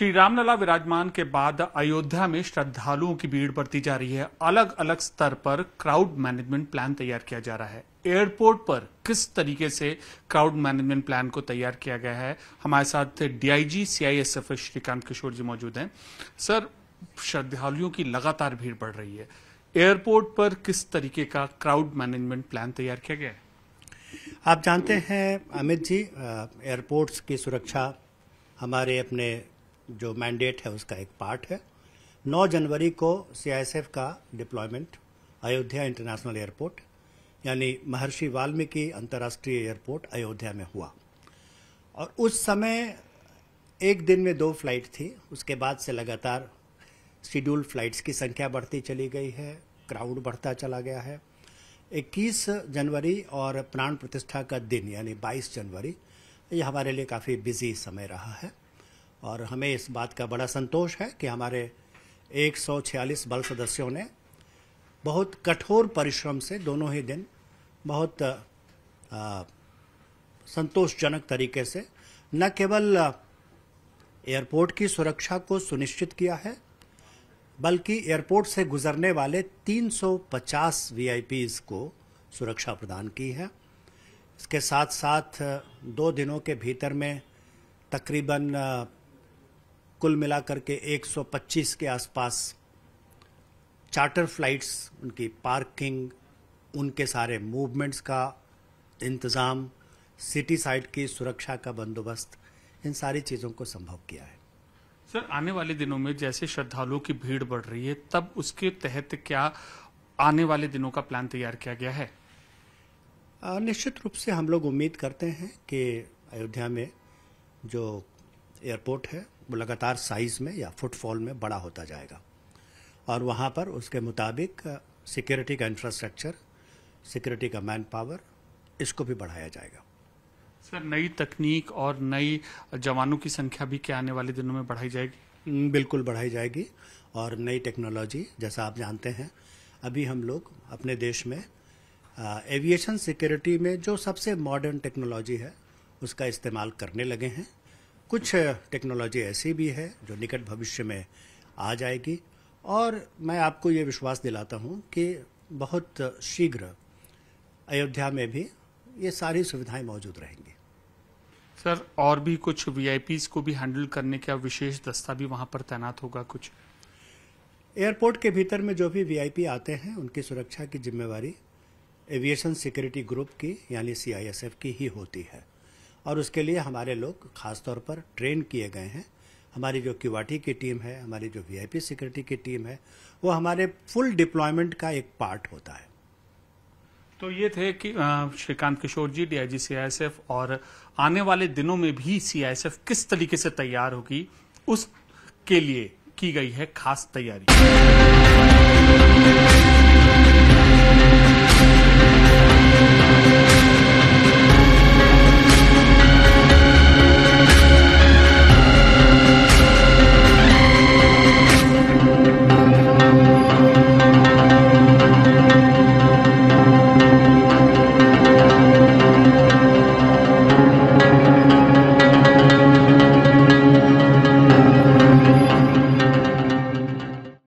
श्री रामलला विराजमान के बाद अयोध्या में श्रद्धालुओं की भीड़ बढ़ती जा रही है अलग अलग स्तर पर क्राउड मैनेजमेंट प्लान तैयार किया जा रहा है एयरपोर्ट पर किस तरीके से क्राउड मैनेजमेंट प्लान को तैयार किया गया है हमारे साथ डीआईजी सीआईएसएफ श्रीकांत किशोर जी मौजूद हैं सर श्रद्धालुओं की लगातार भीड़ बढ़ रही है एयरपोर्ट पर किस तरीके का क्राउड मैनेजमेंट प्लान तैयार किया गया है आप जानते हैं अमित जी एयरपोर्ट्स की सुरक्षा हमारे अपने जो मैंडेट है उसका एक पार्ट है 9 जनवरी को सीआईएसएफ का डिप्लॉयमेंट अयोध्या इंटरनेशनल एयरपोर्ट यानी महर्षि वाल्मीकि अंतर्राष्ट्रीय एयरपोर्ट अयोध्या में हुआ और उस समय एक दिन में दो फ्लाइट थी उसके बाद से लगातार शेड्यूल फ्लाइट्स की संख्या बढ़ती चली गई है क्राउड बढ़ता चला गया है 21 जनवरी और प्राण प्रतिष्ठा का दिन यानी 22 जनवरी ये हमारे लिए काफ़ी बिजी समय रहा है और हमें इस बात का बड़ा संतोष है कि हमारे 146 बल सदस्यों ने बहुत कठोर परिश्रम से दोनों ही दिन बहुत संतोषजनक तरीके से न केवल एयरपोर्ट की सुरक्षा को सुनिश्चित किया है बल्कि एयरपोर्ट से गुजरने वाले 350 वीआईपीज को सुरक्षा प्रदान की है इसके साथ साथ दो दिनों के भीतर में तकरीबन कुल मिलाकर के 125 के आसपास चार्टर फ्लाइट्स उनकी पार्किंग उनके सारे मूवमेंट्स का इंतज़ाम सिटी साइड की सुरक्षा का बंदोबस्त इन सारी चीज़ों को संभव किया है सर आने वाले दिनों में जैसे श्रद्धालुओं की भीड़ बढ़ रही है तब उसके तहत क्या आने वाले दिनों का प्लान तैयार किया गया है निश्चित रूप से हम लोग उम्मीद करते हैं कि अयोध्या में जो एयरपोर्ट है लगातार साइज में या फुटफॉल में बड़ा होता जाएगा और वहाँ पर उसके मुताबिक सिक्योरिटी का इंफ्रास्ट्रक्चर सिक्योरिटी का मैन पावर इसको भी बढ़ाया जाएगा सर नई तकनीक और नई जवानों की संख्या भी क्या आने वाले दिनों में बढ़ाई जाएगी बिल्कुल बढ़ाई जाएगी और नई टेक्नोलॉजी जैसा आप जानते हैं अभी हम लोग अपने देश में एविएशन सिक्योरिटी में जो सबसे मॉडर्न टेक्नोलॉजी है उसका इस्तेमाल करने लगे हैं कुछ टेक्नोलॉजी ऐसी भी है जो निकट भविष्य में आ जाएगी और मैं आपको ये विश्वास दिलाता हूँ कि बहुत शीघ्र अयोध्या में भी ये सारी सुविधाएं मौजूद रहेंगी सर और भी कुछ वीआईपीज को भी हैंडल करने का विशेष दस्ता भी वहाँ पर तैनात होगा कुछ एयरपोर्ट के भीतर में जो भी वीआईपी आते हैं उनकी सुरक्षा की जिम्मेवारी एविएशन सिक्योरिटी ग्रुप की यानी सीआईएसएफ की ही होती है और उसके लिए हमारे लोग खासतौर पर ट्रेन किए गए हैं हमारी जो क्यूवाटी की टीम है हमारी जो वीआईपी सिक्योरिटी की टीम है वो हमारे फुल डिप्लॉयमेंट का एक पार्ट होता है तो ये थे कि श्रीकांत किशोर जी डीआईजी सीआईएसएफ और आने वाले दिनों में भी सीआईएसएफ किस तरीके से तैयार होगी उसके लिए की गई है खास तैयारी